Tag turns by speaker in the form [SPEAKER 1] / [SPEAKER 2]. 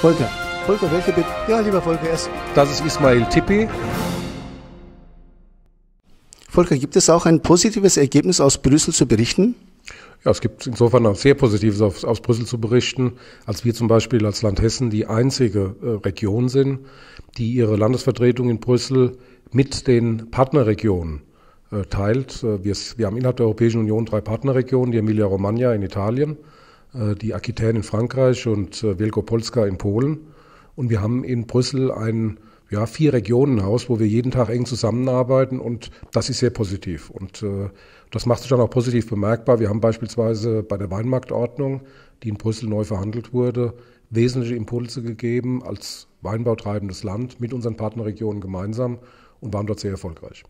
[SPEAKER 1] Volker.
[SPEAKER 2] Volker, welche bitte? Ja, lieber Volker, es. Das ist Ismail Tippi.
[SPEAKER 3] Volker, gibt es auch ein positives Ergebnis aus Brüssel zu
[SPEAKER 4] berichten? Ja, es gibt insofern auch sehr Positives aus, aus, Brüssel zu berichten, als wir zum Beispiel als Land Hessen die einzige äh, Region sind, die ihre Landesvertretung in Brüssel mit den Partnerregionen äh, teilt. Äh, wir, wir haben innerhalb der Europäischen Union drei Partnerregionen, die Emilia-Romagna in Italien, äh, die Aquitaine in Frankreich und äh, Wielkopolska in Polen. Und wir haben in Brüssel ein ja, vier Haus, wo wir jeden Tag eng zusammenarbeiten und das ist sehr positiv. Und äh, das macht sich dann auch positiv bemerkbar. Wir haben beispielsweise bei der Weinmarktordnung, die in Brüssel neu verhandelt wurde, wesentliche Impulse gegeben als weinbautreibendes Land mit unseren Partnerregionen gemeinsam und waren dort sehr erfolgreich.